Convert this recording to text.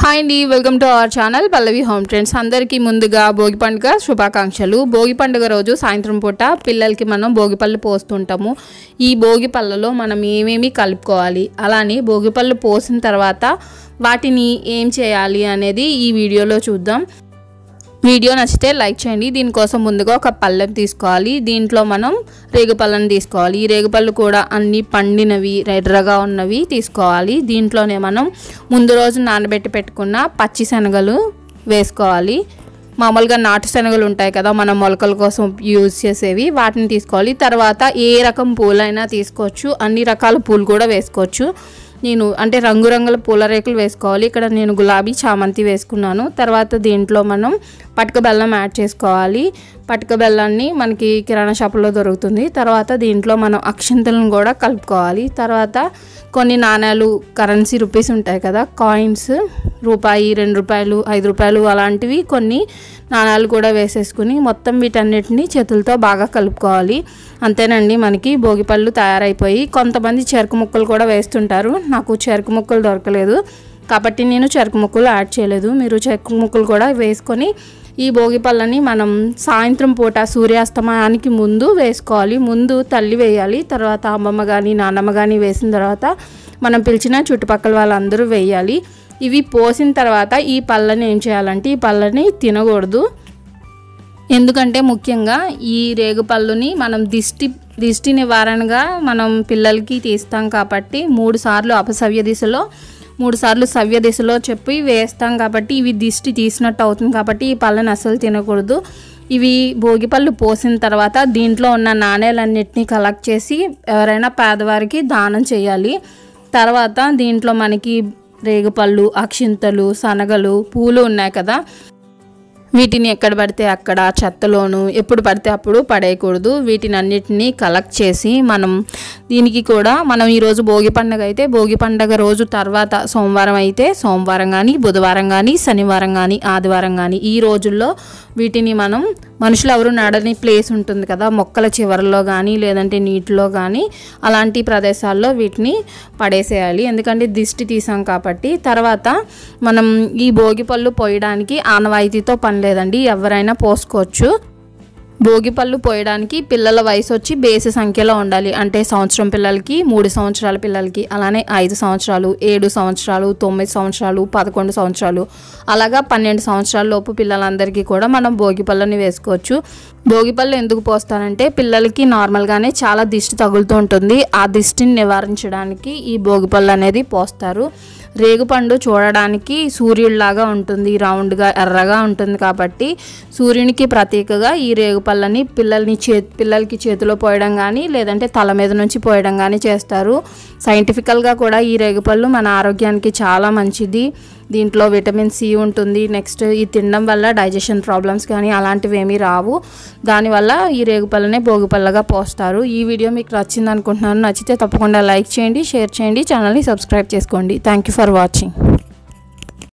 hi అండి welcome to our channel Pallavi home trends అందరికీ ముందుగా భోగి పండుగ శుభాకాంక్షలు భోగి పండుగ రోజు సాయంత్రం పూట పిల్లలకి మనం భోగి పళ్ళు పోస్తుంటాము ఈ భోగి పళ్ళలో మనం ఏమేమి కలుపుకోవాలి అలానే భోగి పళ్ళు పోసిన తర్వాత వాటిని ఏం చేయాలి అనేది ఈ వీడియోలో చూద్దాం వీడియో నచ్చితే లైక్ చేయండి దీనికోసం ముందుగా ఒక పళ్ళెం తీసుకోవాలి దీంట్లో మనం రేగుపళ్ళని తీసుకోవాలి ఈ రేగుపళ్ళు కూడా అన్నీ పండినవి ఎర్రగా ఉన్నవి తీసుకోవాలి దీంట్లోనే మనం ముందు రోజు నానబెట్టి పెట్టుకున్న పచ్చి శనగలు వేసుకోవాలి మామూలుగా నాటు శనగలు ఉంటాయి కదా మనం మొలకల కోసం యూజ్ చేసేవి వాటిని తీసుకోవాలి తర్వాత ఏ రకం పూలైనా తీసుకోవచ్చు అన్ని రకాల పూలు కూడా వేసుకోవచ్చు నేను అంటే రంగురంగుల పూల రేకులు వేసుకోవాలి ఇక్కడ నేను గులాబీ చామంతి వేసుకున్నాను తర్వాత దీంట్లో మనం పట్టుక బెల్లం యాడ్ చేసుకోవాలి పటిక బెల్లాన్ని మనకి కిరాణా షాపులో దొరుకుతుంది తర్వాత దీంట్లో మనం అక్షింతలను కూడా కలుపుకోవాలి తర్వాత కొన్ని నాణ్యాలు కరెన్సీ రూపీస్ ఉంటాయి కదా కాయిన్స్ రూపాయి రెండు రూపాయలు ఐదు రూపాయలు అలాంటివి కొన్ని నాణ్యాలు కూడా వేసేసుకుని మొత్తం వీటన్నిటిని చేతులతో బాగా కలుపుకోవాలి అంతేనండి మనకి భోగిపళ్ళు తయారైపోయి కొంతమంది చెరుకు ముక్కలు కూడా వేస్తుంటారు నాకు చెరుకు ముక్కలు దొరకలేదు కాబట్టి నేను చెరుకు ముక్కలు యాడ్ చేయలేదు మీరు చెరుకు ముక్కలు కూడా వేసుకొని ఈ భోగి పళ్ళని మనం సాయంత్రం పూట సూర్యాస్తమయానికి ముందు వేసుకోవాలి ముందు తల్లి వేయాలి తర్వాత అమ్మమ్మ కానీ నాన్నమ్మ కానీ వేసిన తర్వాత మనం పిలిచిన చుట్టుపక్కల వాళ్ళందరూ వేయాలి ఇవి పోసిన తర్వాత ఈ పళ్ళని ఏం చేయాలంటే ఈ పళ్ళని తినకూడదు ఎందుకంటే ముఖ్యంగా ఈ రేగుపళ్ళుని మనం దిష్టి దిష్టి నివారణగా మనం పిల్లలకి తీస్తాం కాబట్టి మూడు సార్లు అపసవ్య దిశలో మూడుసార్లు సవ్య దిశలో చెప్పి వేస్తాం కాబట్టి ఇవి దిష్టి తీసినట్టు అవుతుంది కాబట్టి ఈ పళ్ళని అసలు తినకూడదు ఇవి భోగిపళ్ళు పోసిన తర్వాత దీంట్లో ఉన్న నాణేలన్నింటినీ కలెక్ట్ చేసి ఎవరైనా పేదవారికి దానం చేయాలి తర్వాత దీంట్లో మనకి రేగుపళ్ళు అక్షింతలు శనగలు పూలు ఉన్నాయి కదా వీటిని ఎక్కడ పడితే అక్కడ చెత్తలోను ఎప్పుడు పడితే అప్పుడు పడేయకూడదు వీటిని అన్నిటినీ కలెక్ట్ చేసి మనం దీనికి కూడా మనం ఈరోజు భోగి పండగ అయితే భోగి పండగ రోజు తర్వాత సోమవారం అయితే సోమవారం కానీ బుధవారం కానీ శనివారం కానీ ఆదివారం కానీ ఈ రోజుల్లో వీటిని మనం మనుషులు ఎవరు నడని ప్లేస్ ఉంటుంది కదా మొక్కల చివరలో కానీ లేదంటే నీటిలో కానీ అలాంటి ప్రదేశాల్లో వీటిని పడేసేయాలి ఎందుకంటే దిష్టి తీసాం కాబట్టి తర్వాత మనం ఈ భోగి పళ్ళు పోయడానికి ఆనవాయితీతో పని లేదండి ఎవరైనా పోసుకోవచ్చు భోగి పళ్ళు పోయడానికి పిల్లల వయసు వచ్చి బేసి సంఖ్యలో ఉండాలి అంటే సంవత్సరం పిల్లలకి మూడు సంవత్సరాల పిల్లలకి అలానే ఐదు సంవత్సరాలు ఏడు సంవత్సరాలు తొమ్మిది సంవత్సరాలు పదకొండు సంవత్సరాలు అలాగా పన్నెండు సంవత్సరాల లోపు పిల్లలందరికీ కూడా మనం భోగి పళ్ళని వేసుకోవచ్చు భోగి పళ్ళు ఎందుకు పోస్తానంటే పిల్లలకి నార్మల్గానే చాలా దిష్టి తగులుతూ ఉంటుంది ఆ దిష్టిని నివారించడానికి ఈ భోగి పళ్ళు అనేది పోస్తారు రేగుపండు చూడడానికి సూర్యుడిలాగా ఉంటుంది రౌండ్గా ఎర్రగా ఉంటుంది కాబట్టి సూర్యునికి ప్రతీకగా ఈ రేగుపళ్ళని పిల్లల్ని చే పిల్లలకి చేతిలో పోయడం కానీ లేదంటే తల మీద నుంచి పోయడం కానీ చేస్తారు సైంటిఫికల్గా కూడా ఈ రేగుపళ్ళు మన ఆరోగ్యానికి చాలా మంచిది దీంట్లో విటమిన్ సి ఉంటుంది నెక్స్ట్ ఇది తినడం వల్ల డైజెషన్ ప్రాబ్లమ్స్ కానీ అలాంటివి ఏమీ రావు దానివల్ల ఈ రేగుపల్లనే భోగిపల్లగా పోస్తారు ఈ వీడియో మీకు నచ్చింది అనుకుంటున్నాను నచ్చితే తప్పకుండా లైక్ చేయండి షేర్ చేయండి ఛానల్ని సబ్స్క్రైబ్ చేసుకోండి థ్యాంక్ యూ ఫర్ వాచింగ్